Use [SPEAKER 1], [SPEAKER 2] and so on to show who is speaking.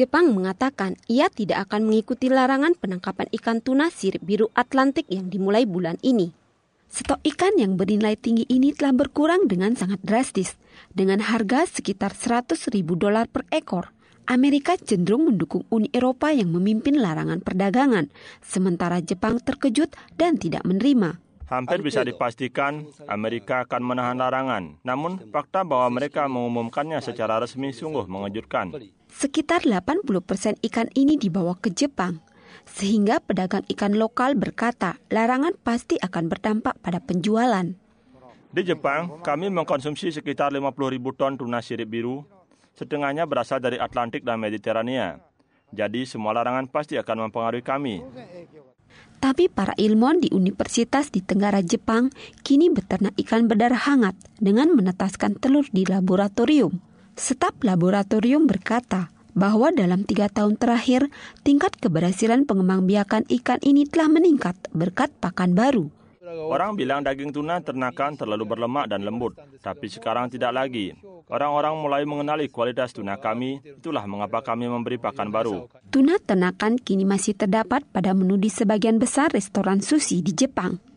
[SPEAKER 1] Jepang mengatakan ia tidak akan mengikuti larangan penangkapan ikan tuna sirip biru Atlantik yang dimulai bulan ini. Stok ikan yang bernilai tinggi ini telah berkurang dengan sangat drastis, dengan harga sekitar 100 ribu dolar per ekor. Amerika cenderung mendukung Uni Eropa yang memimpin larangan perdagangan, sementara Jepang terkejut dan tidak menerima.
[SPEAKER 2] Hampir bisa dipastikan Amerika akan menahan larangan. Namun, fakta bahwa mereka mengumumkannya secara resmi sungguh mengejutkan.
[SPEAKER 1] Sekitar 80% ikan ini dibawa ke Jepang, sehingga pedagang ikan lokal berkata larangan pasti akan berdampak pada penjualan.
[SPEAKER 2] Di Jepang, kami mengkonsumsi sekitar 50 ribu ton tuna sirip biru, setengahnya berasal dari Atlantik dan Mediterania. Jadi semua larangan pasti akan mempengaruhi kami.
[SPEAKER 1] Tapi para ilmuwan di Universitas di Tenggara Jepang kini beternak ikan berdarah hangat dengan menetaskan telur di laboratorium. Setap laboratorium berkata bahwa dalam tiga tahun terakhir, tingkat keberhasilan pengembangbiakan ikan ini telah meningkat berkat pakan baru.
[SPEAKER 2] Orang bilang daging tuna ternakan terlalu berlemak dan lembut, tapi sekarang tidak lagi. Orang-orang mulai mengenali kualitas tuna kami, itulah mengapa kami memberi pakan baru.
[SPEAKER 1] Tuna ternakan kini masih terdapat pada menu di sebagian besar restoran sushi di Jepang.